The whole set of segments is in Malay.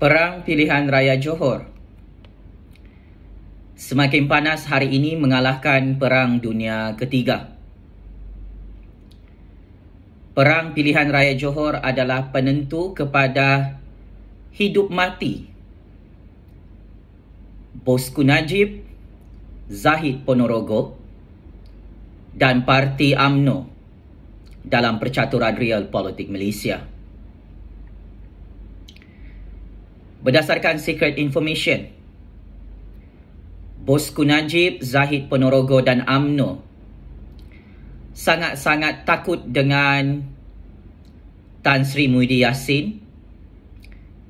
Perang Pilihan Raya Johor Semakin panas hari ini mengalahkan Perang Dunia Ketiga. Perang Pilihan Raya Johor adalah penentu kepada hidup mati. Bosku Najib, Zahid Ponorogo dan Parti AMNO dalam percaturan real politik Malaysia. Berdasarkan secret information, Bosku Najib, Zahid Ponorogo dan AMNO sangat-sangat takut dengan Tan Sri Muhyiddin Yassin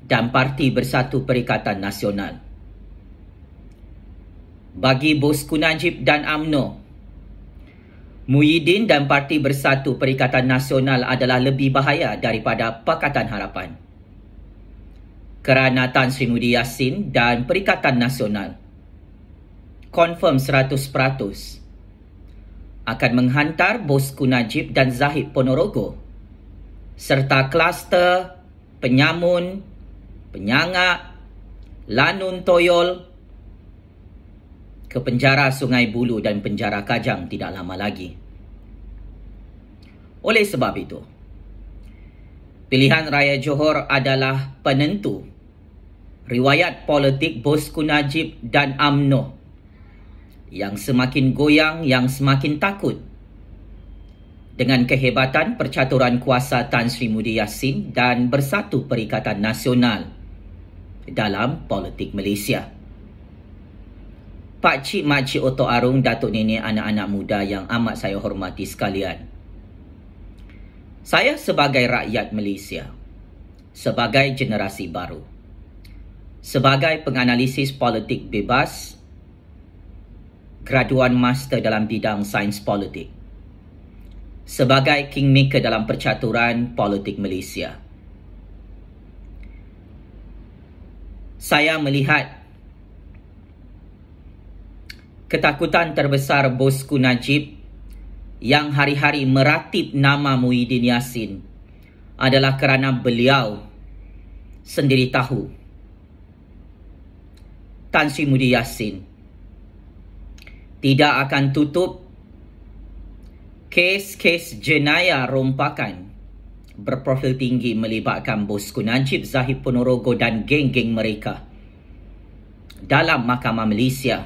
dan Parti Bersatu Perikatan Nasional. Bagi Bosku Najib dan AMNO, Muhyiddin dan Parti Bersatu Perikatan Nasional adalah lebih bahaya daripada Pakatan Harapan kerana Tan Sri Mudi Yassin dan Perikatan Nasional confirm 100% akan menghantar Bosku Najib dan Zahid Ponorogo serta kluster penyamun, penyangak, lanun toyol ke penjara Sungai Bulu dan penjara Kajang tidak lama lagi. Oleh sebab itu, Pilihan raya Johor adalah penentu. Riwayat politik Bosku Najib dan AMNO. Yang semakin goyang, yang semakin takut. Dengan kehebatan percaturan kuasa Tan Sri Mudi Yassin dan Bersatu Perikatan Nasional dalam politik Malaysia. Pakcik, makcik, otok arung, datuk nenek, anak-anak muda yang amat saya hormati sekalian – saya sebagai rakyat Malaysia, sebagai generasi baru, sebagai penganalisis politik bebas, graduan master dalam bidang sains politik, sebagai kingmaker dalam percaturan politik Malaysia. Saya melihat ketakutan terbesar Bosku Najib yang hari-hari meratip nama Muhyiddin Yassin adalah kerana beliau sendiri tahu Tan Sri Mudi Yassin tidak akan tutup kes-kes jenayah rompakan berprofil tinggi melibatkan Bosku Najib Zahid Ponorogo dan geng-geng mereka dalam Mahkamah Malaysia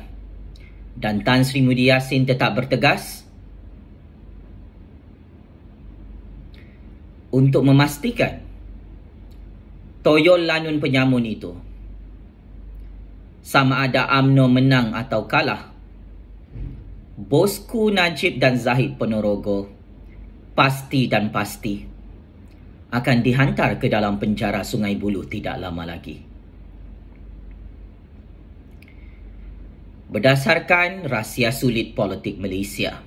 dan Tan Sri Mudi Yassin tetap bertegas untuk memastikan toyol lanun penyamun itu sama ada AMNO menang atau kalah. Bosku Najib dan Zahid Penorogo pasti dan pasti akan dihantar ke dalam penjara Sungai Buloh tidak lama lagi. Berdasarkan rahsia sulit politik Malaysia.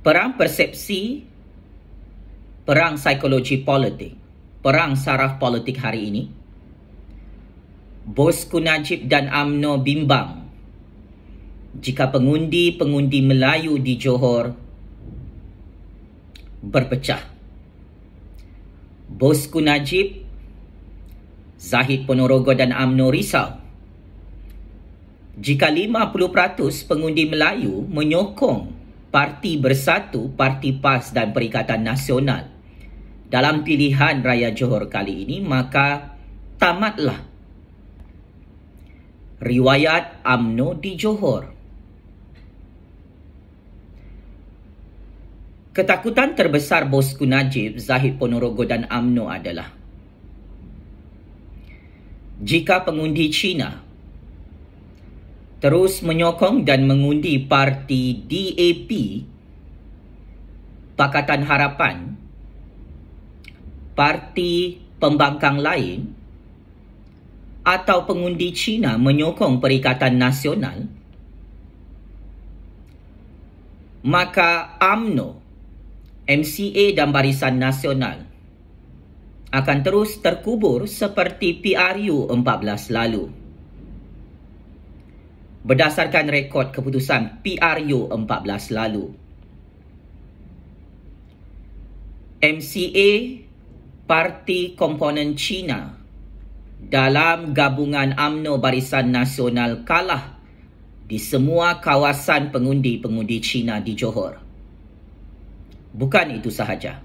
perang persepsi, perang psikologi politik, perang saraf politik hari ini. Bosku Najib dan Amno bimbang jika pengundi-pengundi Melayu di Johor berpecah. Bosku Najib, Zahid Ponorogo dan Amno risau jika 50% pengundi Melayu menyokong Parti Bersatu, Parti PAS dan Perikatan Nasional dalam pilihan raya Johor kali ini maka tamatlah riwayat AMNO di Johor. Ketakutan terbesar Bosku Najib, Zahid Ponorogo dan AMNO adalah jika pengundi Cina terus menyokong dan mengundi parti DAP Pakatan Harapan parti pembangkang lain atau pengundi Cina menyokong Perikatan Nasional maka AMNO MCA dan Barisan Nasional akan terus terkubur seperti PRU 14 lalu berdasarkan rekod keputusan PRU 14 lalu. MCA, Parti Komponen China dalam gabungan Amno Barisan Nasional kalah di semua kawasan pengundi-pengundi China di Johor. Bukan itu sahaja.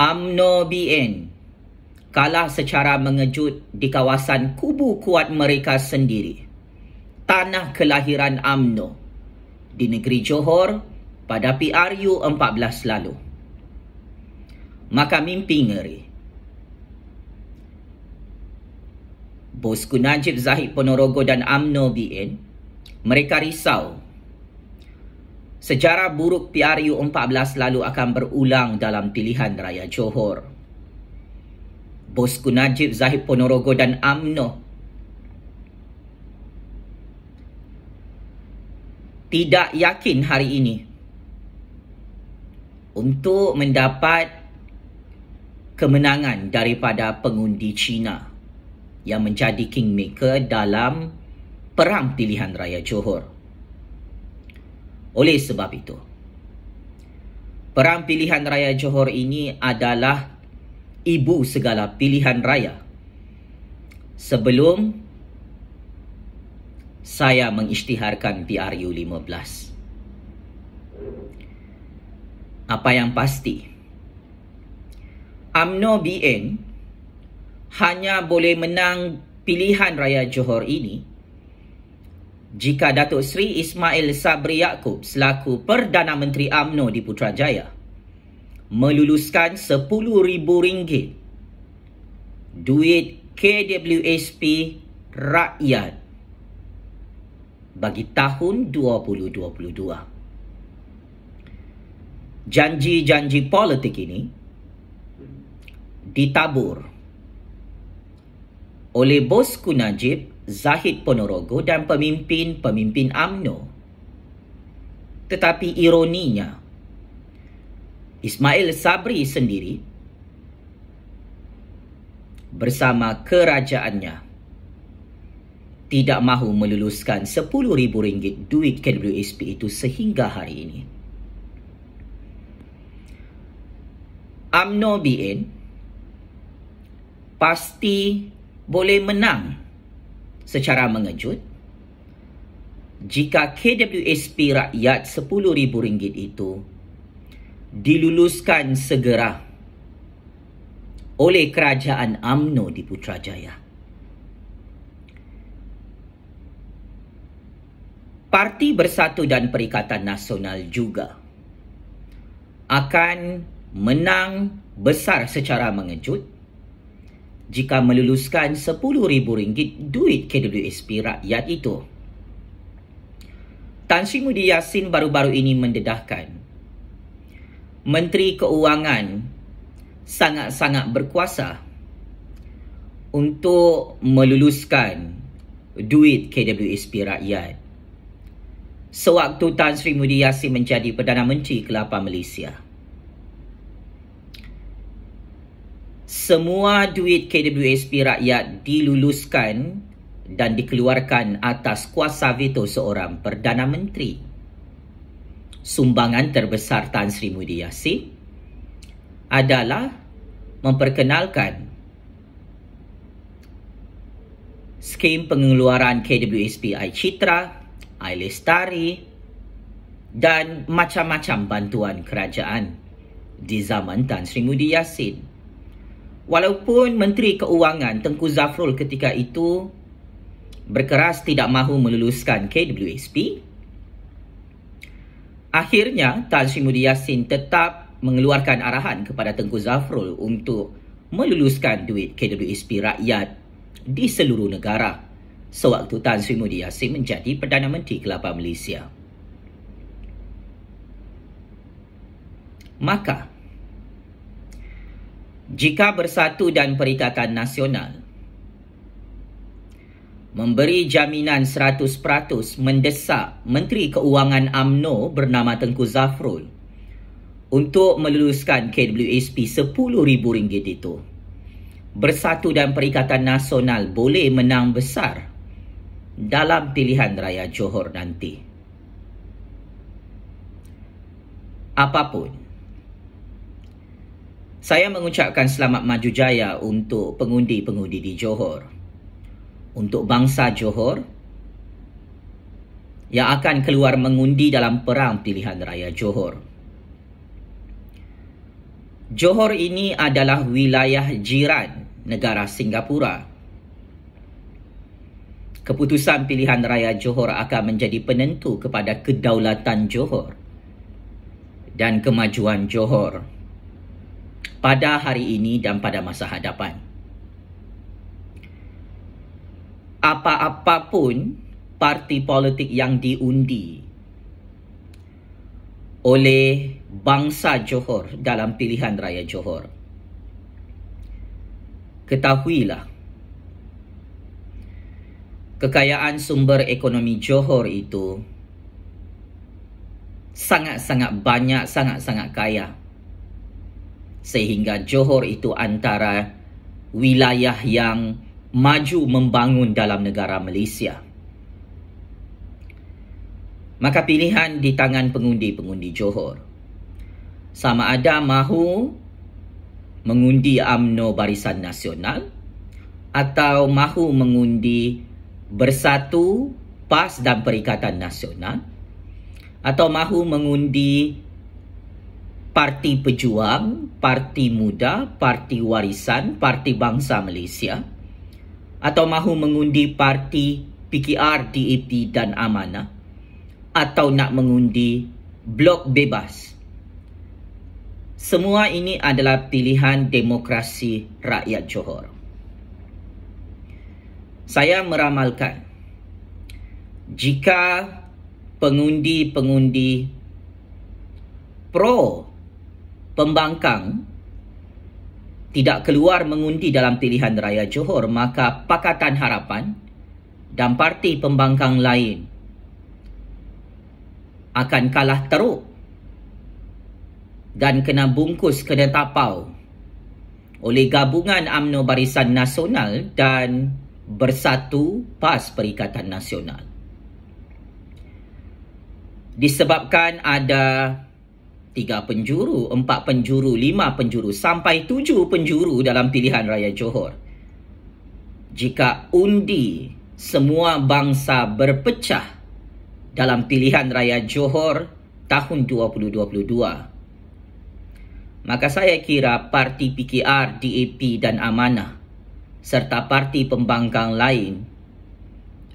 Amno BN kalah secara mengejut di kawasan kubu kuat mereka sendiri tanah kelahiran AMNO di negeri Johor pada PRU 14 lalu. Maka mimpi ngeri. Bosku Najib Zahid Ponorogo dan AMNO BN, mereka risau sejarah buruk PRU 14 lalu akan berulang dalam pilihan raya Johor. Bosku Najib Zahid Ponorogo dan AMNO tidak yakin hari ini untuk mendapat kemenangan daripada pengundi China yang menjadi kingmaker dalam perang pilihan raya Johor. Oleh sebab itu, perang pilihan raya Johor ini adalah ibu segala pilihan raya sebelum saya mengisytiharkan PRU 15. Apa yang pasti, AMNO BN hanya boleh menang pilihan raya Johor ini jika Datuk Seri Ismail Sabri Yaakob selaku Perdana Menteri AMNO di Putrajaya meluluskan rm ringgit duit KWSP rakyat bagi tahun 2022. Janji-janji politik ini ditabur oleh bosku Najib Zahid Ponorogo dan pemimpin-pemimpin AMNO. Tetapi ironinya, Ismail Sabri sendiri bersama kerajaannya tidak mahu meluluskan rm ringgit duit KWSP itu sehingga hari ini. UMNO BN pasti boleh menang secara mengejut jika KWSP rakyat rm ringgit itu diluluskan segera oleh kerajaan UMNO di Putrajaya. Parti Bersatu dan Perikatan Nasional juga akan menang besar secara mengejut jika meluluskan rm ringgit duit KWSP rakyat itu. Tan Sri Mudi Yassin baru-baru ini mendedahkan Menteri Keuangan sangat-sangat berkuasa untuk meluluskan duit KWSP rakyat sewaktu Tan Sri Mudi Yassin menjadi Perdana Menteri ke-8 Malaysia. Semua duit KWSP rakyat diluluskan dan dikeluarkan atas kuasa veto seorang Perdana Menteri. Sumbangan terbesar Tan Sri Mudi Yassin adalah memperkenalkan skim pengeluaran KWSP Aichitra. Hai Lestari dan macam-macam bantuan kerajaan di zaman Tan Sri Mudi Yassin. Walaupun Menteri Keuangan Tengku Zafrul ketika itu berkeras tidak mahu meluluskan KWSP, akhirnya Tan Sri Mudi Yassin tetap mengeluarkan arahan kepada Tengku Zafrul untuk meluluskan duit KWSP rakyat di seluruh negara sewaktu Tan Sri Mudi Yassin menjadi Perdana Menteri ke-8 Malaysia. Maka, jika bersatu dan perikatan nasional memberi jaminan 100% mendesak Menteri Keuangan AMNO bernama Tengku Zafrul untuk meluluskan KWSP RM10,000 itu, bersatu dan perikatan nasional boleh menang besar dalam pilihan raya Johor nanti. Apapun, saya mengucapkan selamat maju jaya untuk pengundi-pengundi di Johor. Untuk bangsa Johor yang akan keluar mengundi dalam perang pilihan raya Johor. Johor ini adalah wilayah jiran negara Singapura keputusan pilihan raya Johor akan menjadi penentu kepada kedaulatan Johor dan kemajuan Johor pada hari ini dan pada masa hadapan. Apa-apapun parti politik yang diundi oleh bangsa Johor dalam pilihan raya Johor. Ketahuilah kekayaan sumber ekonomi Johor itu sangat-sangat banyak, sangat-sangat kaya. Sehingga Johor itu antara wilayah yang maju membangun dalam negara Malaysia. Maka pilihan di tangan pengundi-pengundi Johor. Sama ada mahu mengundi Amno Barisan Nasional atau mahu mengundi Bersatu PAS dan Perikatan Nasional atau mahu mengundi Parti Pejuang, Parti Muda, Parti Warisan, Parti Bangsa Malaysia atau mahu mengundi Parti PKR, DAP dan Amanah atau nak mengundi Blok Bebas. Semua ini adalah pilihan demokrasi rakyat Johor saya meramalkan jika pengundi-pengundi pro pembangkang tidak keluar mengundi dalam pilihan raya Johor maka Pakatan Harapan dan parti pembangkang lain akan kalah teruk dan kena bungkus kena tapau oleh gabungan UMNO Barisan Nasional dan Bersatu PAS Perikatan Nasional. Disebabkan ada tiga penjuru, empat penjuru, lima penjuru sampai tujuh penjuru dalam pilihan raya Johor. Jika undi semua bangsa berpecah dalam pilihan raya Johor tahun 2022. Maka saya kira parti PKR, DAP dan Amanah serta parti pembangkang lain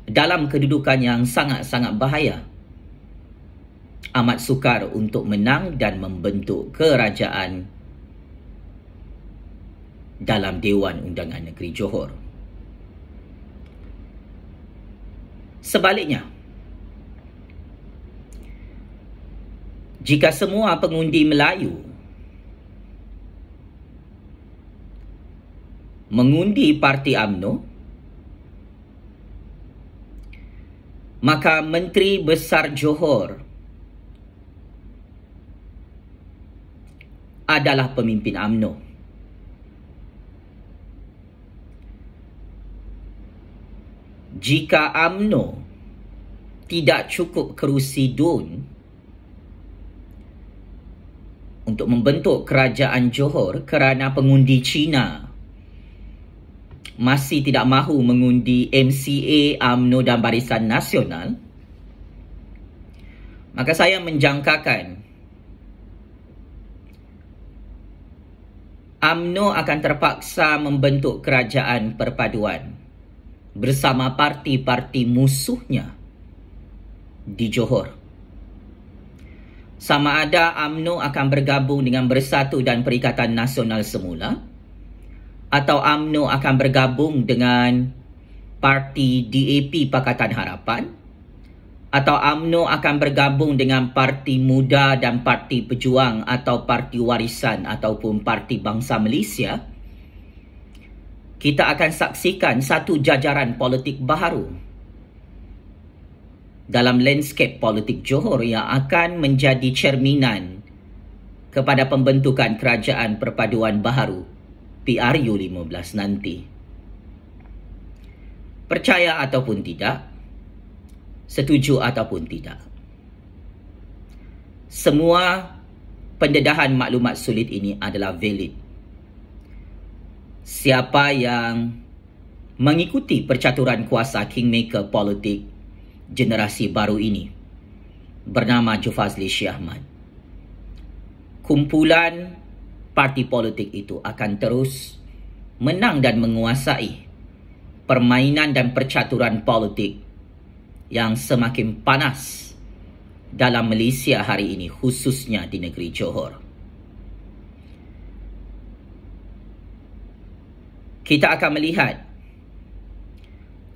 dalam kedudukan yang sangat-sangat bahaya amat sukar untuk menang dan membentuk kerajaan dalam Dewan Undangan Negeri Johor. Sebaliknya, jika semua pengundi Melayu mengundi parti AMNO maka menteri besar Johor adalah pemimpin AMNO jika AMNO tidak cukup kerusi DUN untuk membentuk kerajaan Johor kerana pengundi Cina masih tidak mahu mengundi MCA, AMNO dan Barisan Nasional, maka saya menjangkakan AMNO akan terpaksa membentuk kerajaan perpaduan bersama parti-parti musuhnya di Johor. Sama ada AMNO akan bergabung dengan Bersatu dan Perikatan Nasional semula, atau AMNO akan bergabung dengan parti DAP Pakatan Harapan atau AMNO akan bergabung dengan parti muda dan parti pejuang atau parti warisan ataupun parti bangsa Malaysia kita akan saksikan satu jajaran politik baru dalam landscape politik Johor yang akan menjadi cerminan kepada pembentukan kerajaan perpaduan baru. TRU15 nanti. Percaya ataupun tidak, setuju ataupun tidak. Semua pendedahan maklumat sulit ini adalah valid. Siapa yang mengikuti percaturan kuasa kingmaker politik generasi baru ini bernama Jufazli Syahmat. Kumpulan parti politik itu akan terus menang dan menguasai permainan dan percaturan politik yang semakin panas dalam Malaysia hari ini khususnya di negeri Johor. Kita akan melihat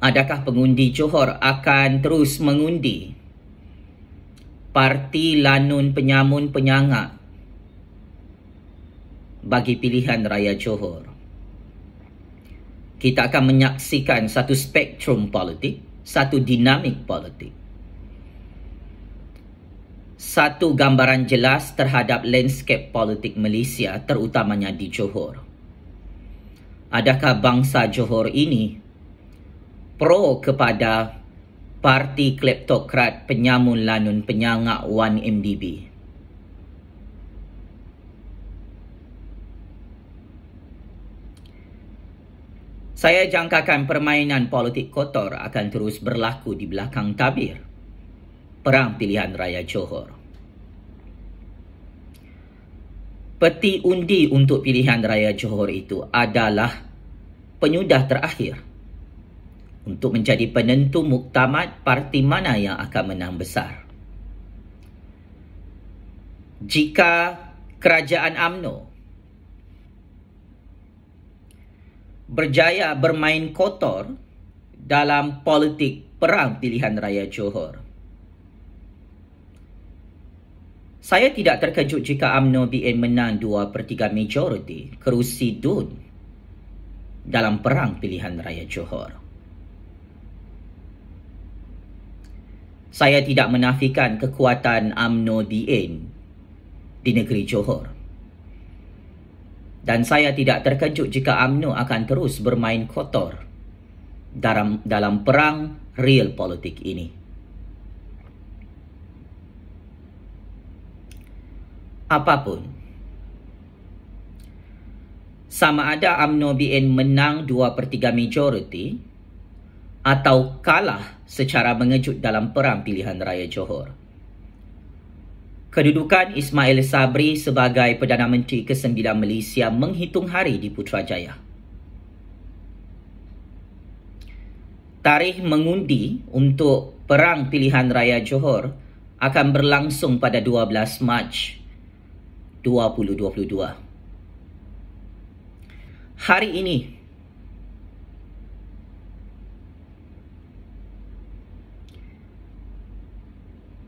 adakah pengundi Johor akan terus mengundi parti lanun penyamun penyangak bagi pilihan raya Johor. Kita akan menyaksikan satu spektrum politik, satu dinamik politik. Satu gambaran jelas terhadap landscape politik Malaysia terutamanya di Johor. Adakah bangsa Johor ini pro kepada parti kleptokrat penyamun lanun penyangak 1MDB? Saya jangkakan permainan politik kotor akan terus berlaku di belakang tabir. Perang pilihan raya Johor. Peti undi untuk pilihan raya Johor itu adalah penyudah terakhir untuk menjadi penentu muktamad parti mana yang akan menang besar. Jika kerajaan AMNO berjaya bermain kotor dalam politik perang pilihan raya Johor. Saya tidak terkejut jika UMNO BN menang 2 per 3 majoriti kerusi DUN dalam perang pilihan raya Johor. Saya tidak menafikan kekuatan UMNO BN di negeri Johor dan saya tidak terkejut jika AMNO akan terus bermain kotor dalam dalam perang real politik ini. Apapun, sama ada AMNO BN menang 2 per 3 majoriti atau kalah secara mengejut dalam perang pilihan raya Johor. Kedudukan Ismail Sabri sebagai Perdana Menteri ke-9 Malaysia menghitung hari di Putrajaya. Tarikh mengundi untuk Perang Pilihan Raya Johor akan berlangsung pada 12 Mac 2022. Hari ini,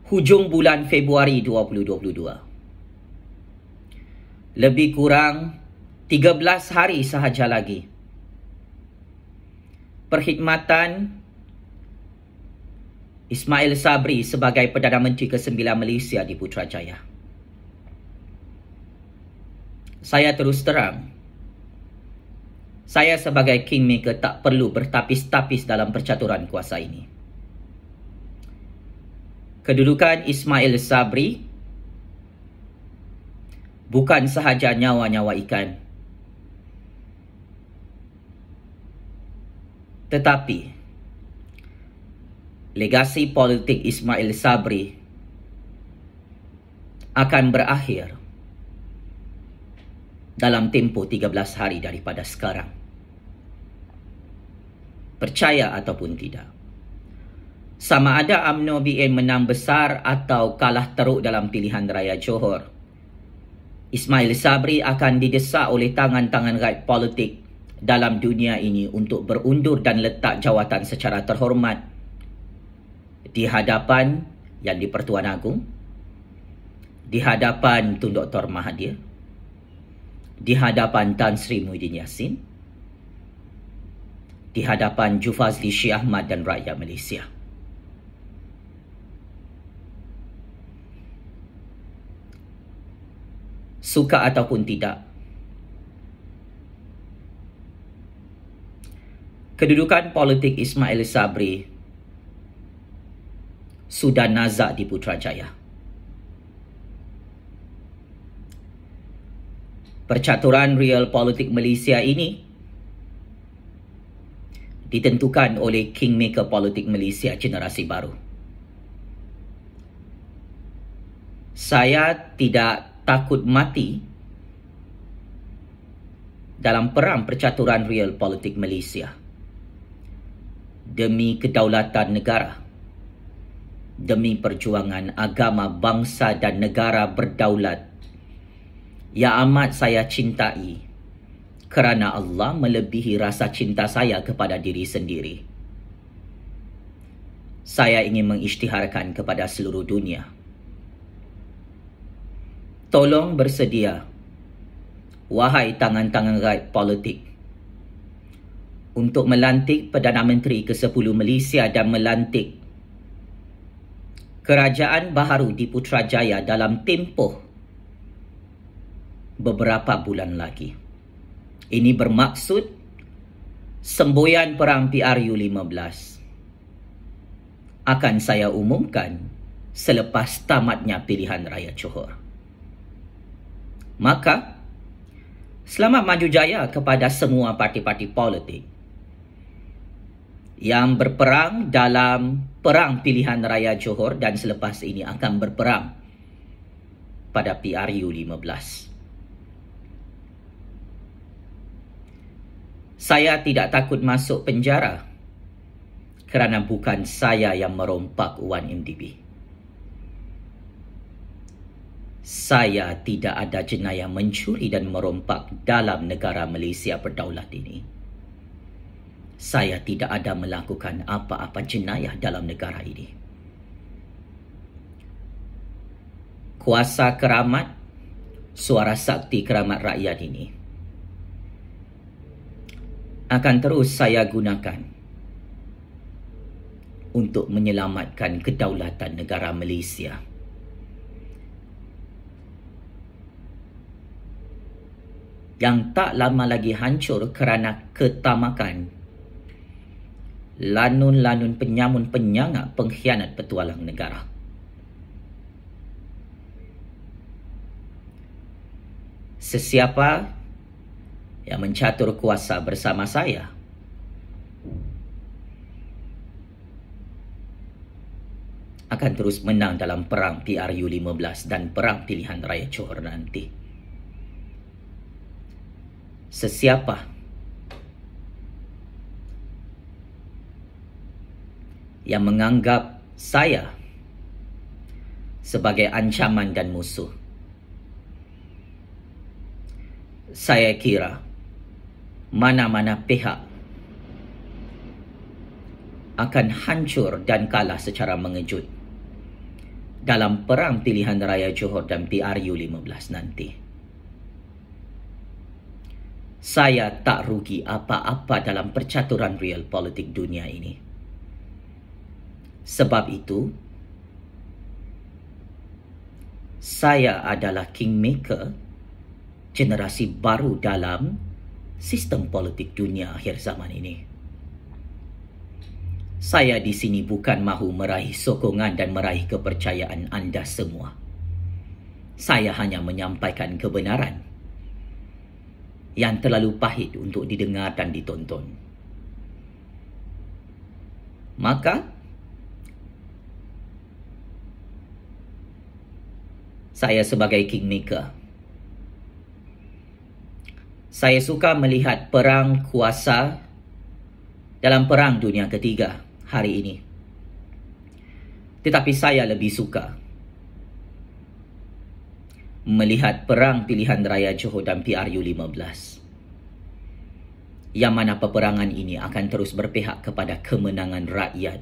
hujung bulan Februari 2022. Lebih kurang 13 hari sahaja lagi. Perkhidmatan Ismail Sabri sebagai Perdana Menteri ke-9 Malaysia di Putrajaya. Saya terus terang. Saya sebagai kingmaker tak perlu bertapis-tapis dalam percaturan kuasa ini kedudukan Ismail Sabri bukan sahaja nyawa-nyawa ikan tetapi legasi politik Ismail Sabri akan berakhir dalam tempoh 13 hari daripada sekarang percaya ataupun tidak sama ada UMNO BN menang besar atau kalah teruk dalam pilihan raya Johor. Ismail Sabri akan didesak oleh tangan-tangan right politik dalam dunia ini untuk berundur dan letak jawatan secara terhormat di hadapan yang di Pertuan Agung, di hadapan Tun Dr. Mahathir, di hadapan Tan Sri Muhyiddin Yassin, di hadapan Jufazli Syahmat dan rakyat Malaysia. suka ataupun tidak. Kedudukan politik Ismail Sabri sudah nazak di Putrajaya. Percaturan real politik Malaysia ini ditentukan oleh kingmaker politik Malaysia generasi baru. Saya tidak takut mati dalam perang percaturan real politik Malaysia demi kedaulatan negara demi perjuangan agama bangsa dan negara berdaulat yang amat saya cintai kerana Allah melebihi rasa cinta saya kepada diri sendiri saya ingin mengisytiharkan kepada seluruh dunia tolong bersedia. Wahai tangan-tangan raib politik. Untuk melantik Perdana Menteri ke-10 Malaysia dan melantik kerajaan baharu di Putrajaya dalam tempoh beberapa bulan lagi. Ini bermaksud semboyan perang PRU-15 akan saya umumkan selepas tamatnya pilihan raya Johor. Maka, selamat maju jaya kepada semua parti-parti politik yang berperang dalam perang pilihan raya Johor dan selepas ini akan berperang pada PRU 15. Saya tidak takut masuk penjara kerana bukan saya yang merompak 1MDB saya tidak ada jenayah mencuri dan merompak dalam negara Malaysia berdaulat ini. Saya tidak ada melakukan apa-apa jenayah dalam negara ini. Kuasa keramat, suara sakti keramat rakyat ini akan terus saya gunakan untuk menyelamatkan kedaulatan negara Malaysia. yang tak lama lagi hancur kerana ketamakan. Lanun-lanun penyamun penyangak pengkhianat petualang negara. Sesiapa yang mencatur kuasa bersama saya akan terus menang dalam perang PRU-15 dan perang pilihan raya Johor nanti sesiapa yang menganggap saya sebagai ancaman dan musuh. Saya kira mana-mana pihak akan hancur dan kalah secara mengejut dalam perang pilihan raya Johor dan PRU 15 nanti saya tak rugi apa-apa dalam percaturan real politik dunia ini. Sebab itu, saya adalah kingmaker generasi baru dalam sistem politik dunia akhir zaman ini. Saya di sini bukan mahu meraih sokongan dan meraih kepercayaan anda semua. Saya hanya menyampaikan kebenaran yang terlalu pahit untuk didengar dan ditonton. Maka, saya sebagai kingmaker, saya suka melihat perang kuasa dalam perang dunia ketiga hari ini. Tetapi saya lebih suka melihat perang pilihan raya Johor dan PRU 15. Yang mana peperangan ini akan terus berpihak kepada kemenangan rakyat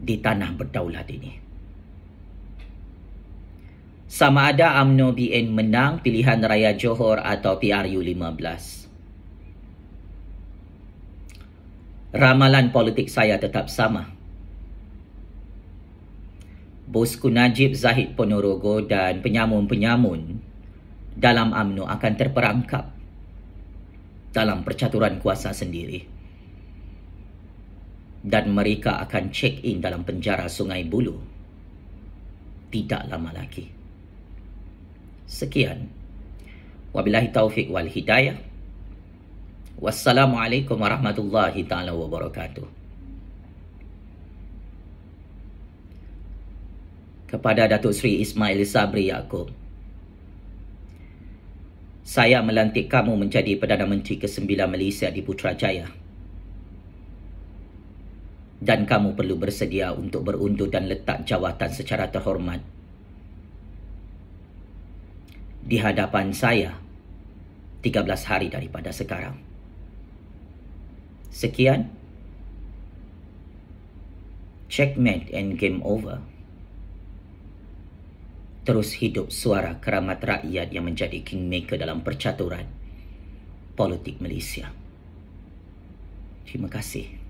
di tanah berdaulat ini. Sama ada UMNO BN menang pilihan raya Johor atau PRU 15. Ramalan politik saya tetap sama. Bosku Najib Zahid Ponorogo dan penyamun-penyamun dalam UMNO akan terperangkap dalam percaturan kuasa sendiri. Dan mereka akan check in dalam penjara Sungai Bulu tidak lama lagi. Sekian. Wabilahi taufiq wal hidayah. Wassalamualaikum warahmatullahi taala wabarakatuh. kepada Datuk Seri Ismail Sabri Yaakob. Saya melantik kamu menjadi Perdana Menteri ke-9 Malaysia di Putrajaya. Dan kamu perlu bersedia untuk berundur dan letak jawatan secara terhormat. Di hadapan saya, 13 hari daripada sekarang. Sekian. Checkmate and game over terus hidup suara keramat rakyat yang menjadi kingmaker dalam percaturan politik Malaysia. Terima kasih.